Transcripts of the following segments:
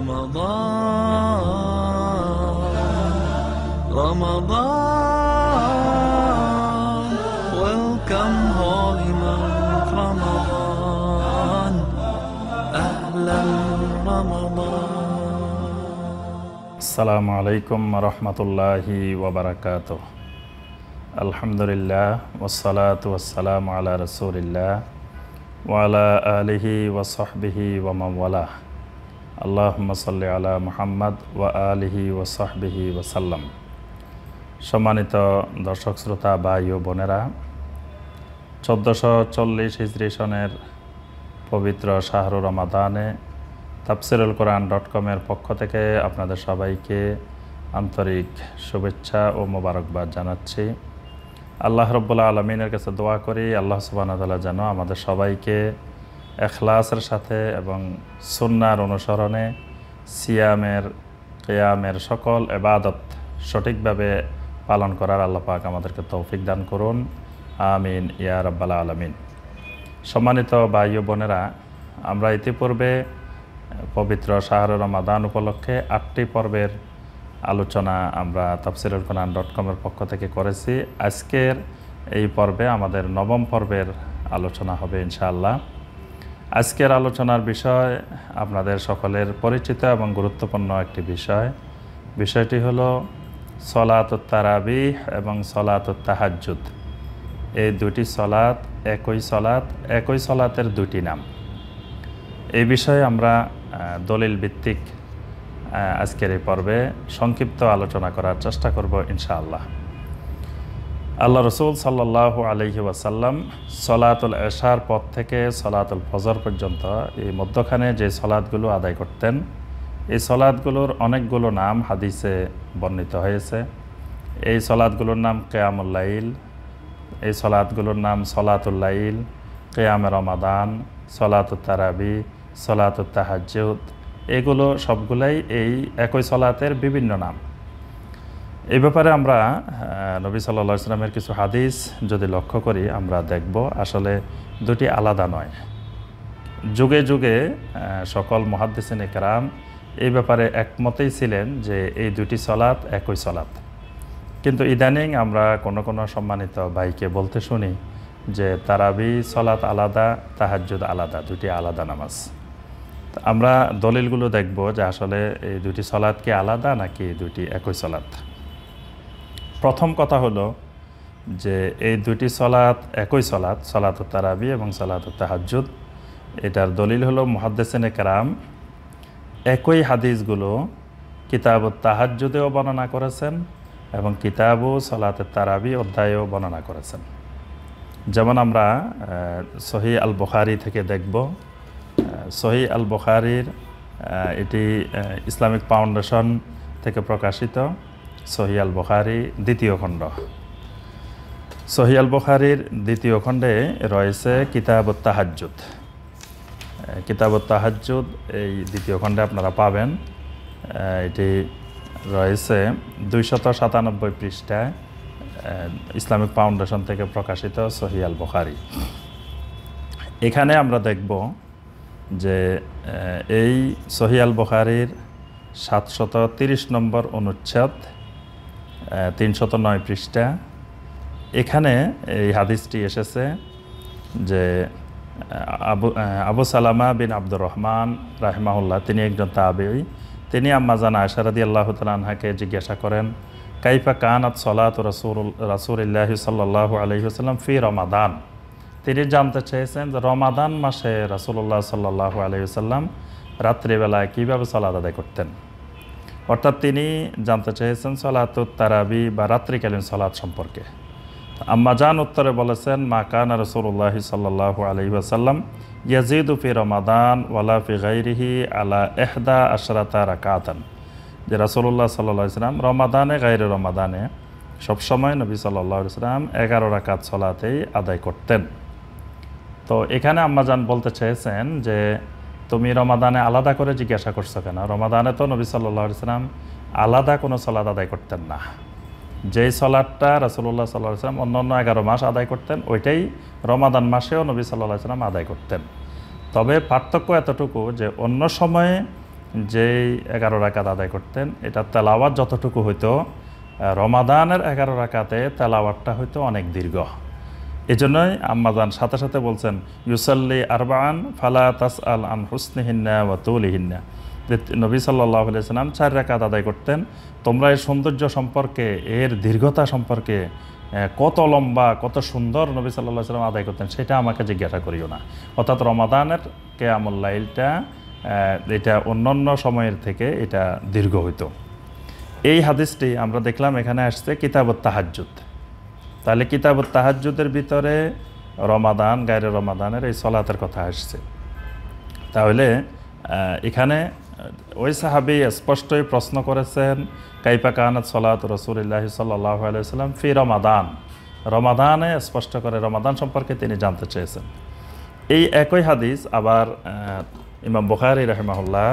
رمضان رمضان Welcome home رمضان أهلا رمضان السلام عليكم ورحمة الله وبركاته الحمد لله والصلاة والسلام على رسول الله وعلى آله وصحبه ومن والاه আল্লাহ সাল্লি আলা মোহাম্মদ ওয়া আলিহি ওয়াসাহবিহি ওয়াসাল্লাম সম্মানিত দর্শক শ্রোতা ভাই ও বোনেরা চোদ্দোশো চল্লিশ হিজরি সনের পবিত্র শাহরুর রমাদানে তাফসিরুল কোরআন ডট কমের পক্ষ থেকে আপনাদের সবাইকে আন্তরিক শুভেচ্ছা ও মোবারকবাদ জানাচ্ছি আল্লাহ রব্বুল্লা আলমিনের কাছে দোয়া করি আল্লাহ সুবাহ যেন আমাদের সবাইকে এখলাসের সাথে এবং সুন্নার অনুসরণে সিয়ামের কেয়ামের সকল এবাদত সঠিকভাবে পালন করার আল্লাপাক আমাদেরকে তৌফিক দান করুন আমিন ইয়া রব্বাল আলমিন সম্মানিত ভাই বোনেরা আমরা ইতিপূর্বে পবিত্র শাহর রমাদান উপলক্ষে আটটি পর্বের আলোচনা আমরা তফসিরুল কোরআন ডট কমের পক্ষ থেকে করেছি আজকের এই পর্বে আমাদের নবম পর্বের আলোচনা হবে ইনশাআল্লাহ আজকের আলোচনার বিষয় আপনাদের সকলের পরিচিত এবং গুরুত্বপূর্ণ একটি বিষয় বিষয়টি হল সলাত তারাবিহ এবং সলাত তাহাজুদ এই দুটি সলাত একই সলাত একই সলাতের দুটি নাম এই বিষয়ে আমরা দলিল ভিত্তিক আজকের এই পর্বে সংক্ষিপ্ত আলোচনা করার চেষ্টা করব ইনশাআল্লাহ আল্লাহ রসুল সাল্লাহ আলহি ওয়াসাল্লাম সলাতুল এশার পথ থেকে সলাতুল ফজর পর্যন্ত এই মধ্যখানে যে সলাদগুলো আদায় করতেন এই সলাদগুলোর অনেকগুলো নাম হাদিসে বর্ণিত হয়েছে এই সলাদগুলোর নাম কেয়ামুল্লাইল এই সলাদগুলোর নাম সলাতুল্লাইল কেয়াম রমাদান সলাতুত্তারাবি সলাতুত্তাহাজুদ এগুলো সবগুলাই এই একই সলাতের বিভিন্ন নাম এ ব্যাপারে আমরা নবী সাল্লা সাল্লামের কিছু হাদিস যদি লক্ষ্য করি আমরা দেখব আসলে দুটি আলাদা নয় যুগে যুগে সকল মহাদ্দেসিন কারাম এই ব্যাপারে একমতেই ছিলেন যে এই দুটি সলাত একই সলাত কিন্তু ইদানিং আমরা কোনো কোনো সম্মানিত ভাইকে বলতে শুনি যে তারাবি সলাত আলাদা তাহাজুদ আলাদা দুটি আলাদা নামাজ আমরা দলিলগুলো দেখব যে আসলে এই দুটি সলাৎ কি আলাদা নাকি দুটি একই সলাদ প্রথম কথা হলো যে এই দুটি সলাৎ একই সলাৎ সলাত তারাবি এবং সলাত তাহাজুদ এটার দলিল হলো মহাদ্দেসেন কারাম একই হাদিসগুলো কিতাব তাহাজুদেও বর্ণনা করেছেন এবং কিতাবও সলাতে তারাবি অধ্যায়েও বর্ণনা করেছেন যেমন আমরা সহি আল বখারি থেকে দেখব সহি আল বখারির এটি ইসলামিক ফাউন্ডেশন থেকে প্রকাশিত সহিয়াল বখারি দ্বিতীয় খণ্ড সহিয়াল বখারির দ্বিতীয় খণ্ডে রয়েছে কিতাব তাহাজুদ কিতাব তাহাজুদ এই দ্বিতীয় খণ্ডে আপনারা পাবেন এটি রয়েছে দুইশত সাতানব্বই পৃষ্ঠায় ইসলামিক ফাউন্ডেশন থেকে প্রকাশিত সহিয়াল বখারি এখানে আমরা দেখব যে এই সহিয়াল বখারির সাতশত তিরিশ নম্বর অনুচ্ছেদ তিনশত নয় পৃষ্ঠা এখানে এই হাদিসটি এসেছে যে আবু আবু সালামা বিন আব্দুর রহমান রাহেমাউল্লাহ তিনি একজন তাবেই তিনি আম্মাজান আয়সারাদি আল্লাহ তালহাকে জিজ্ঞাসা করেন কাইফা কানাত সলাত রসুল রাসুল্লাহ সাল্লাহ আলহিহসাল্লাম ফি রমাদান তিনি জানতে চেয়েছেন যে রমাদান মাসে রাসুল্লাহ সাল্লাহ আলহিহসাল্লাম রাত্রিবেলায় কীভাবে সলাদ আদায় করতেন অর্থাৎ তিনি জানতে চেয়েছেন সলাতুত তারাবি বা রাত্রিকালীন সলাৎ সম্পর্কে আম্মা জান উত্তরে বলেছেন মা কান রসুল্লাহ সাল্লাহ আলহিবাসাল্লাম ইয়াজিদুফি রমাদান ওয়ালাফি গাইরিহি আলা এহদা আশরাতা রাকাতান যে রাসুল্লাহ সাল্লাহ ইসলাম রমাদানে গাইরে রমাদানে সবসময় নবী সাল্লাহ ইসলাম এগারো রাকাত সলাতেই আদায় করতেন তো এখানে আম্মাজান বলতে চেয়েছেন যে তুমি রমাদানে আলাদা করে জিজ্ঞাসা করছো কেন রমাদানে তো নবী সাল্লাহ সাল্লাম আলাদা কোনো সলাদ আদায় করতেন না যেই সলাদটা রসুল্লাহ সাল্লাহ সাল্লাম অন্য অন্য এগারো মাস আদায় করতেন ওইটাই রমাদান মাসেও নবী সাল্লাহ সাল্লাম আদায় করতেন তবে পার্থক্য এতটুকু যে অন্য সময়ে যেই এগারো রাকাত আদায় করতেন এটা তেলাওয়াত যতটুকু হইতো রমাদানের এগারো রাকাতে তেলাওয়াতটা হইতো অনেক দীর্ঘ এজন্যই আম্মাজান সাথে সাথে বলছেন ইউসাল্লি আরবান ফালা তাস আল আন হুসনিহিনা বা তৌলিহিন্না নবী সাল্লাহ আলিয়াল্লাম চার রাকাত আদায় করতেন তোমরা এর সৌন্দর্য সম্পর্কে এর দীর্ঘতা সম্পর্কে কত লম্বা কত সুন্দর নবী সাল্লাহ সাল্লাম আদায় করতেন সেটা আমাকে জিজ্ঞাসা করিও না অর্থাৎ রমাদানের কে আমল্লাইলটা এটা অন্যান্য সময়ের থেকে এটা দীর্ঘ হইত এই হাদিসটি আমরা দেখলাম এখানে আসছে কিতাবত তাহাজ্জুদ তাহলে কিতাব তাহাজুদের ভিতরে রমাদান গায়ের রমাদানের এই সলাতের কথা আসছে তাহলে এখানে ওই সাহাবি স্পষ্টই প্রশ্ন করেছেন কাইপা কাহানাত সলাত রসুলিল্লাহ সাল্লাহ আলাইসাল্লাম ফি রমাদান রমাদানে স্পষ্ট করে রমাদান সম্পর্কে তিনি জানতে চেয়েছেন এই একই হাদিস আবার ইমাম বখারি রহমাহুল্লাহ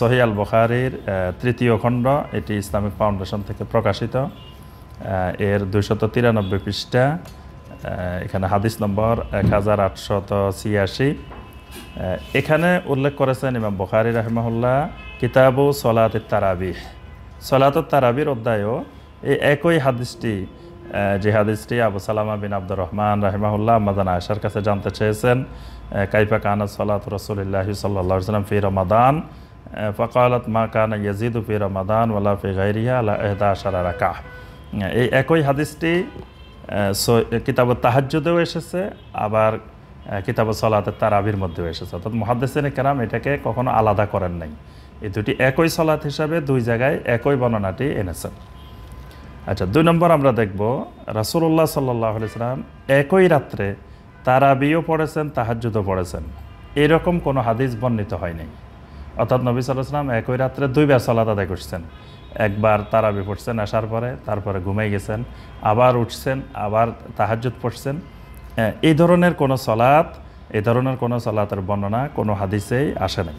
সহিয়াল আল বখারির তৃতীয় খণ্ড এটি ইসলামিক ফাউন্ডেশন থেকে প্রকাশিত এর দুশত তিরানব্বই পৃষ্ঠা এখানে হাদিস নম্বর এক হাজার আটশত ছিয়াশি এখানে উল্লেখ করেছেন ইমাম বখারি রাহমাহুল্লাহ কিতাবু সলাত তারাবিহ সলাত তারাবির অধ্যায়ও এই একই হাদিসটি যে হাদিসটি আবু সালামা বিন আব্দুর রহমান রাহিমাহুল্লাহ মাদান আয়সার কাছে জানতে চেয়েছেন কাইফা কানা সলাত রসুলিল্লাহ সাল্লাহ সাল্লাম ফি মাদান ফকালত মা কানা ইয়াজিদু ফির মাদান ওয়ালা ফি গাইরিয়া আলা এহদা আশারা রাকা এই একই হাদিসটি কিতাব তাহাজ্যদেও এসেছে আবার কিতাব সলাতের আবির মধ্যেও এসেছে অর্থাৎ মহাদেশের কেরাম এটাকে কখনো আলাদা করেন নাই এই দুটি একই সলাত হিসাবে দুই জায়গায় একই বর্ণনাটি এনেছেন আচ্ছা দুই নম্বর আমরা দেখব রাসুল্লাহ সাল্লাহ আলিয়াল্লাম একই রাত্রে তার আবিও পড়েছেন তাহাজুদও পড়েছেন এরকম কোনো হাদিস বর্ণিত হয়নি অর্থাৎ নবী সাল্লাহ সাল্লাম একই রাত্রে দুইবার সলাত আদায় করছেন একবার তারাবি পড়ছেন আসার পরে তারপরে ঘুমাই গেছেন আবার উঠছেন আবার তাহাজুত পড়ছেন এই ধরনের কোনো সলাত এই ধরনের কোনো সলাতের বর্ণনা কোনো হাদিসেই আসে নাই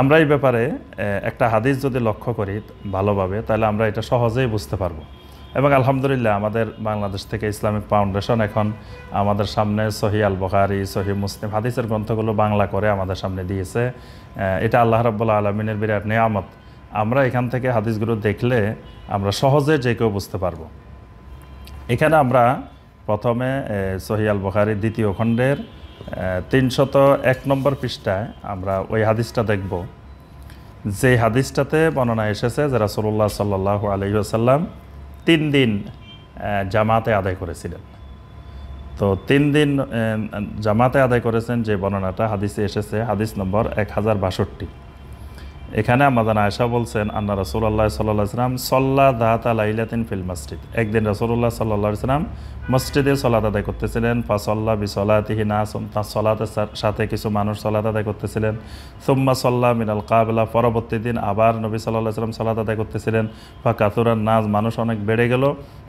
আমরা এই ব্যাপারে একটা হাদিস যদি লক্ষ্য করি ভালোভাবে তাহলে আমরা এটা সহজেই বুঝতে পারবো এবং আলহামদুলিল্লাহ আমাদের বাংলাদেশ থেকে ইসলামিক ফাউন্ডেশন এখন আমাদের সামনে সহি আল বখারি সহি মুসলিম হাদিসের গ্রন্থগুলো বাংলা করে আমাদের সামনে দিয়েছে এটা আল্লাহ রব্বুল্লা আলমিনের বিরাট নিয়ামত আমরা এখান থেকে হাদিসগুলো দেখলে আমরা সহজে যে কেউ বুঝতে পারব এখানে আমরা প্রথমে সহিয়াল বখারির দ্বিতীয় খণ্ডের তিনশত এক নম্বর পৃষ্ঠায় আমরা ওই হাদিসটা দেখব যে হাদিসটাতে বর্ণনা এসেছে যে রাসোল্লা সাল্লাহ আলহিহাসাল্লাম তিন দিন জামাতে আদায় করেছিলেন তো তিন দিন জামাতে আদায় করেছেন যে বর্ণনাটা হাদিসে এসেছে হাদিস নম্বর এক হাজার বাষট্টি এখানে আমাদের আয়সা বলছেন আন্না রসুল্লাহ সাল্লাহ সাল্লাম সল্লা দাহাতা লাইলাতিন ফিল মসজিদ একদিন রসুল্লাহ সাল্লাহ সাল্লাম মসজিদে সলাত আদায় করতেছিলেন ফা সল্লা বিসলাতিহি না তার সলাতের সাথে কিছু মানুষ সলাত আদায় করতেছিলেন সুম্মা সল্লা মিনাল কাবলা পরবর্তী দিন আবার নবী সাল্লাহ সাল্লাম সলাত আদায় করতেছিলেন বা কাতুরান নাজ মানুষ অনেক বেড়ে গেল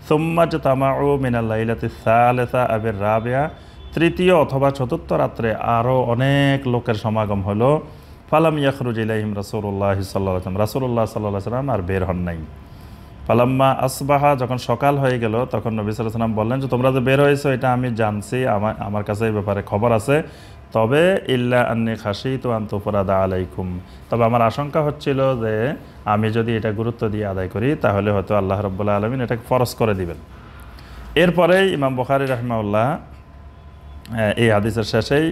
সুম্মা জামা ও মিনাল লাইলাতি সালেসা আবির রাবিয়া তৃতীয় অথবা চতুর্থ রাত্রে আরও অনেক লোকের সমাগম হলো পালাম ইয়াকরুজ সাল্লাম রাসুল্লাহ সাল্লাহ সাল্লাম আর বের হন নাই পালাম্মা আসবাহা যখন সকাল হয়ে গেল তখন নবী সাল্লাম বললেন যে তোমরা যে বের হয়েছো এটা আমি জানছি আমার আমার কাছে এই ব্যাপারে খবর আছে তবে ইল্লা আন্নি খাসি তো আন্তপুরাদা আলাইকুম তবে আমার আশঙ্কা হচ্ছিল যে আমি যদি এটা গুরুত্ব দিয়ে আদায় করি তাহলে হয়তো আল্লাহ রব্বুল্লাহ আলমিন এটাকে ফরস করে দিবেন এরপরে ইমাম বখারি রহমাউল্লাহ এই হাদিসের শেষেই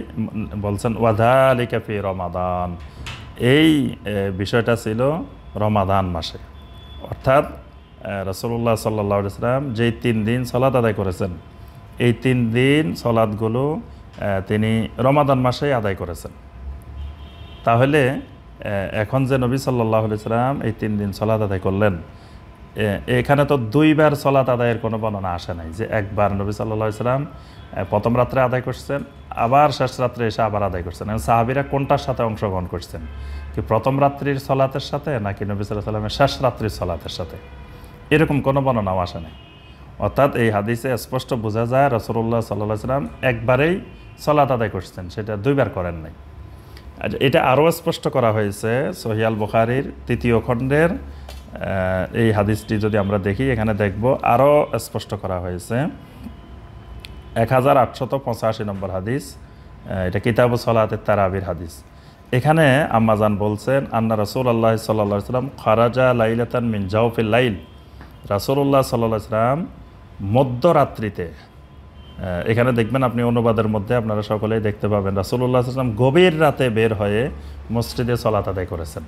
বলছেন ওয়াধালিকা ফি রমাদান এই বিষয়টা ছিল রমাদান মাসে অর্থাৎ রসল্লাহ সাল্লা ইসলাম যেই তিন দিন সলাদ আদায় করেছেন এই তিন দিন সলাদগুলো তিনি রমাদান মাসেই আদায় করেছেন তাহলে এখন যে নবী সাল্লাহ সাল্লাম এই তিন দিন সলাদ আদায় করলেন এখানে তো দুইবার সলাত আদায়ের কোনো বর্ণনা আসে নাই যে একবার নবী সাল্লা ইসলাম প্রথম রাত্রে আদায় করছেন আবার শেষ রাত্রে এসে আবার আদায় করছেন এবং সাহাবিরা কোনটার সাথে অংশগ্রহণ করছেন কি প্রথম রাত্রির সলাতের সাথে নাকি নবী সাল্লাহ সাল্লামের শেষ রাত্রির সলাতের সাথে এরকম কোনো বর্ণনাও আসে নাই অর্থাৎ এই হাদিসে স্পষ্ট বোঝা যায় রসুল্লাহ সাল্লাহ সাল্লাম একবারেই সলাত আদায় করছেন সেটা দুইবার করেন নাই আচ্ছা, এটা আরও স্পষ্ট করা হয়েছে সহিয়াল বুখারির তৃতীয় খণ্ডের এই হাদিসটি যদি আমরা দেখি এখানে দেখব আরও স্পষ্ট করা হয়েছে এক হাজার আটশত পঁচাশি নম্বর হাদিস এটা কিতাব সলাতে তারাবির হাদিস এখানে আম্মাজান বলছেন আন্না রসুল আল্লাহ সাল্লা সাল্লাম খারাজা লাইলাতান মিন জাউফিল লাইল রাসুল্লাহ সাল্লা সাল্লাম মধ্যরাত্রিতে এখানে দেখবেন আপনি অনুবাদের মধ্যে আপনারা সকলেই দেখতে পাবেন রাসুল্লাহ সাল্লাম গভীর রাতে বের হয়ে মসজিদে সলাত আদায় করেছেন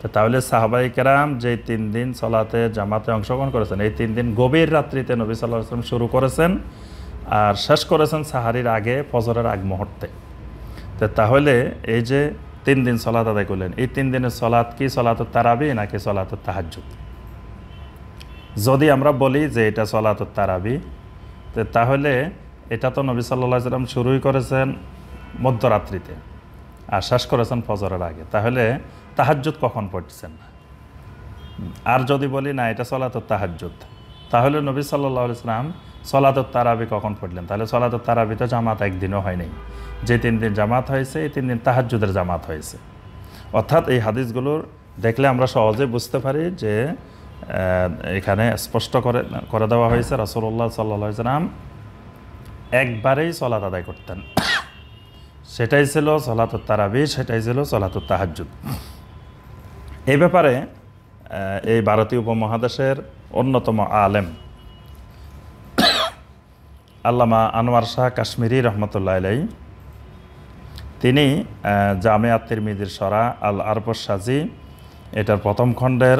তো তাহলে সাহাবাই কেরাম যে তিন দিন সলাতে জামাতে অংশগ্রহণ করেছেন এই তিন দিন গভীর রাত্রিতে নবী সাল্লাহ আসলাম শুরু করেছেন আর শেষ করেছেন সাহারির আগে ফজরের আগ মুহূর্তে তো তাহলে এই যে তিন দিন সলাত আদায় করলেন এই তিন দিনের সলাৎ কি সলাত তারাবি নাকি সলাত তাহাজুদ যদি আমরা বলি যে এটা সলাত তারাবি তো তাহলে এটা তো নবী সাল্লাহ সাল্লাম শুরুই করেছেন মধ্যরাত্রিতে আর শেষ করেছেন ফজরের আগে তাহলে তাহাজ্যত কখন পড়ছেন আর যদি বলি না এটা সলাতর তাহাজ্যত তাহলে নবী সাল্লাহ ইসলাম সলাতর তারাবি কখন পড়লেন তাহলে সলাত তারাবি তো জামাত একদিনও হয়নি যে তিন দিন জামাত হয়েছে এই তিন দিন তাহাজ্জুদের জামাত হয়েছে অর্থাৎ এই হাদিসগুলোর দেখলে আমরা সহজে বুঝতে পারি যে এখানে স্পষ্ট করে করে দেওয়া হয়েছে রসুল্লাহ সাল্লা সাল্লাম একবারেই সলাত আদায় করতেন সেটাই ছিল সলাতুর তারাবি সেটাই ছিল সলাতুর তাহাজুদ এই ব্যাপারে এই ভারতীয় উপমহাদেশের অন্যতম আলেম আল্লামা আনোয়ার শাহ কাশ্মীরি রহমতুল্লাহ আলাই তিনি জামে আত্মির মিদির সরা আল আরবর সাজি এটার প্রথম খণ্ডের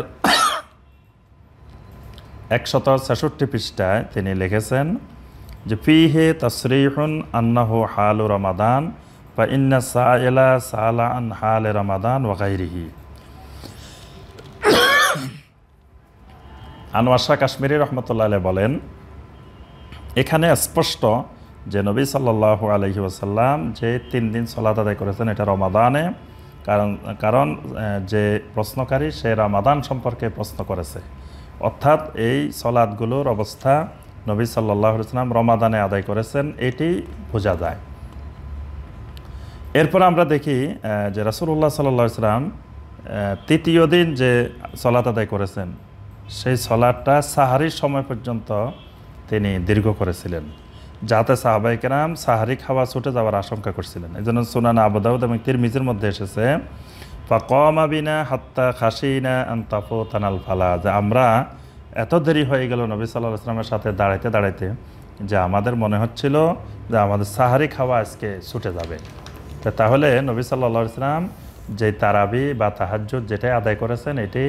একশত ছেষট্টি পৃষ্ঠায় তিনি লিখেছেন যে ফি হে তসরিহুন আন্নাহ হালু রমাদান বা ইন্না সাহা সাহা আন হাল রমাদান ওয়াকাইরিহি আনোয়ার শাহ কাশ্মীরি রহমতুল্লাহ বলেন এখানে স্পষ্ট যে নবী সাল্লাহ আলহি আসাল্লাম যে তিন দিন সলাত আদায় করেছেন এটা রমাদানে কারণ কারণ যে প্রশ্নকারী সে রমাদান সম্পর্কে প্রশ্ন করেছে অর্থাৎ এই সলাদগুলোর অবস্থা নবী সাল্লাহ ইসলাম রমাদানে আদায় করেছেন এটি বোঝা যায় এরপর আমরা দেখি যে রাসুল্লাহ সাল্লাহ ইসলাম তৃতীয় দিন যে সলাত আদায় করেছেন সেই সলাটটা সাহারির সময় পর্যন্ত তিনি দীর্ঘ করেছিলেন যাতে সাহাবাই কেরাম সাহারি খাওয়া ছুটে যাওয়ার আশঙ্কা করছিলেন এই জন্য সুনানা আবুদাউদ এবং তিরমিজের মধ্যে এসেছে কমা বিনা হাত্তা খাসিনা আন্তাফো তানাল ফালা যে আমরা এত দেরি হয়ে গেল নবী সাল্লাহ আসলামের সাথে দাঁড়াইতে দাঁড়াইতে যে আমাদের মনে হচ্ছিল যে আমাদের সাহারি খাওয়া আজকে ছুটে যাবে তাহলে নবী সাল্লাহ ইসলাম যে তারাবি বা তাহাজ্জুদ যেটাই আদায় করেছেন এটি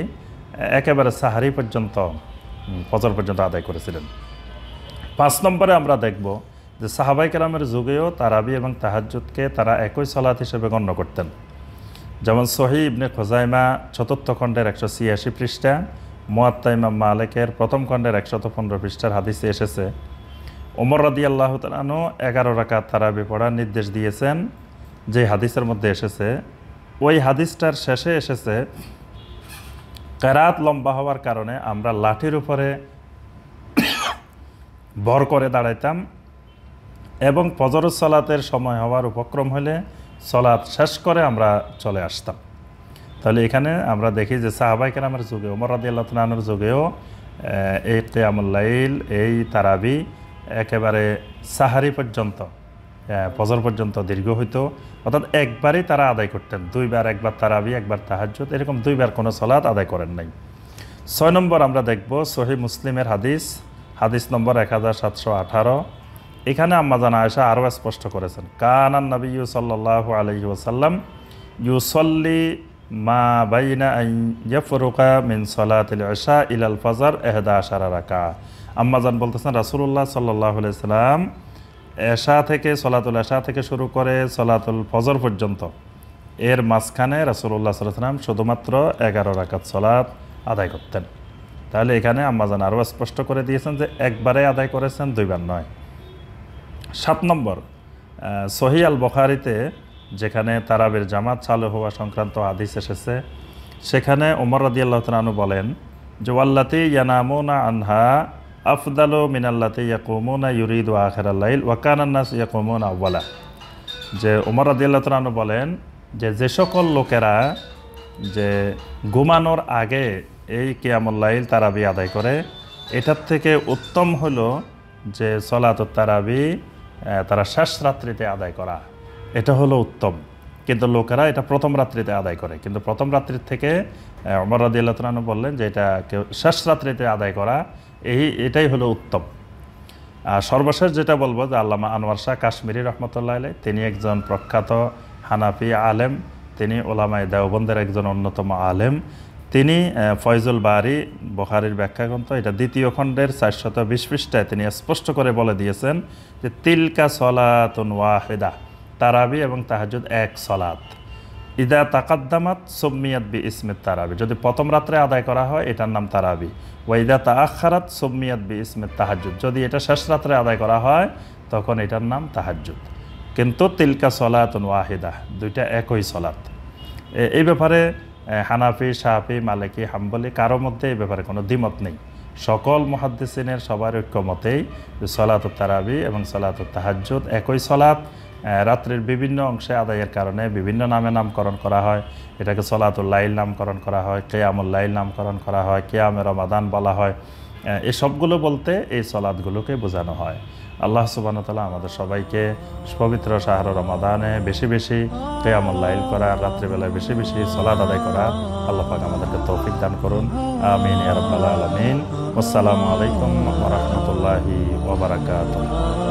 একেবারে সাহারি পর্যন্ত ফজর পর্যন্ত আদায় করেছিলেন পাঁচ নম্বরে আমরা দেখব যে সাহাবাই কালামের যুগেও তারাবি এবং তাহাজুদকে তারা একই সলাত হিসেবে গণ্য করতেন যেমন সহি ইবনে খোজাইমা চতুর্থ খণ্ডের একশো ছিয়াশি পৃষ্ঠা মোয়াত্তাইমা মালেকের প্রথম খণ্ডের একশত পনেরো পৃষ্ঠার হাদিসে এসেছে ওমর রাদি আল্লাহ তালানো এগারো রাকাত তারাবি পড়ার নির্দেশ দিয়েছেন যে হাদিসের মধ্যে এসেছে ওই হাদিসটার শেষে এসেছে কেরাত লম্বা হওয়ার কারণে আমরা লাঠির উপরে ভর করে দাঁড়াইতাম এবং ফজর সলাতের সময় হওয়ার উপক্রম হলে সলাৎ শেষ করে আমরা চলে আসতাম তাহলে এখানে আমরা দেখি যে সাহাবাই কেরামের যুগে ওমর আল্লাহ আল্লাহনানোর যুগেও এই কেয়ামুল্লাইল এই তারাবি একেবারে সাহারি পর্যন্ত ফজর পর্যন্ত দীর্ঘ হইতো অর্থাৎ একবারই তারা আদায় করতেন দুইবার একবার তারাবি একবার তাহাজুদ এরকম দুইবার কোনো সলাৎ আদায় করেন নাই ছয় নম্বর আমরা দেখব সহি মুসলিমের হাদিস হাদিস নম্বর এক হাজার সাতশো আঠারো এখানে আম্মাজান আয়সা আরও স্পষ্ট করেছেন কানান নবী সাল্লাহ আলহি ওসাল্লাম ইউসল্লি মা বাইনা মিন সলাতিল আশা ইলাল ফজর এহদা আশারা রাকা আম্মাজান বলতেছেন রাসুল্লাহ সাল্লাহ সাল্লাম এশা থেকে সলাতুল এশা থেকে শুরু করে সলাতুল ফজর পর্যন্ত এর মাঝখানে রাসুল্লাহ সাল্লাম শুধুমাত্র এগারো রাকাত সলাত আদায় করতেন তাহলে এখানে আম্মাজান আরও স্পষ্ট করে দিয়েছেন যে একবারে আদায় করেছেন দুইবার নয় সাত নম্বর সহি আল বখারিতে যেখানে তারাবের জামাত চালু হওয়া সংক্রান্ত আদিস এসেছে সেখানে ওমর রাদিয়াল্লাহ তালু বলেন যে ওয়াল্লাতি ইয়ানামোনা আনহা আফদালো মিনাল্লাতে ইয়াকুমোনা ইউরিদ ওয়া আখের আল্লাহল ওয়াকানান্নাস ইয়াকুমোন আব্বালা যে ওমর আদিল্লা তালু বলেন যে যে সকল লোকেরা যে ঘুমানোর আগে এই কিয়ামুল্লাইল তারাবি আদায় করে এটার থেকে উত্তম হলো যে সলাত তারাবি তারা শেষ রাত্রিতে আদায় করা এটা হলো উত্তম কিন্তু লোকেরা এটা প্রথম রাত্রিতে আদায় করে কিন্তু প্রথম রাত্রির থেকে অমর আল্লাহ বললেন যে এটা কেউ শেষ রাত্রিতে আদায় করা এই এটাই হলো উত্তম আর সর্বশেষ যেটা বলবো যে আল্লামা আনোয়ার শাহ কাশ্মীরি রহমতুল্লাহ আলাই তিনি একজন প্রখ্যাত হানাফি আলেম তিনি ওলামাই দেওবন্দের একজন অন্যতম আলেম তিনি ফয়জুল বারি বখারির ব্যাখ্যাগ্রন্থ এটা দ্বিতীয় খণ্ডের চারশত বিশ পৃষ্ঠায় তিনি স্পষ্ট করে বলে দিয়েছেন যে তিলকা সলাতন ওয়াহেদা তারাবি এবং তাহাজুদ এক সলাত ইদা তাকাদ্দামাত সোম্মিয়াত বি ইসমের তারাবি যদি প্রথম রাত্রে আদায় করা হয় এটার নাম তারাবি ওয়া ইদা তা আখারাত সোম্মিয়াত বি ইসমের তাহাজুদ যদি এটা শেষ রাত্রে আদায় করা হয় তখন এটার নাম তাহাজুদ কিন্তু তিলকা সলাতন ওয়াহিদা দুইটা একই সলাত এই ব্যাপারে হানাফি সাহাফি মালিকি হাম্বলি কারো মধ্যে এই ব্যাপারে কোনো দ্বিমত নেই সকল মহাদ্দিসিনের সবার ঐক্যমতেই সলাত তারাবি এবং সলাত তাহাজুদ একই সলাত রাত্রের বিভিন্ন অংশে আদায়ের কারণে বিভিন্ন নামে নামকরণ করা হয় এটাকে সলাতুল লাইল নামকরণ করা হয় কেয়ামুল লাইল নামকরণ করা হয় কেয়ামে রমাদান বলা হয় এই সবগুলো বলতে এই সলাদগুলোকে বোঝানো হয় আল্লাহ সুবান তালা আমাদের সবাইকে পবিত্র শাহর রমাদানে বেশি বেশি কেয়ামুল লাইল করা রাত্রিবেলায় বেশি বেশি সলাদ আদায় করা আল্লাহ পাক আমাদেরকে তৌফিক দান করুন আমিন ইয়ারবাল আলমিন আসসালামু আলাইকুম রহমতুল্লাহি ওবরাকাত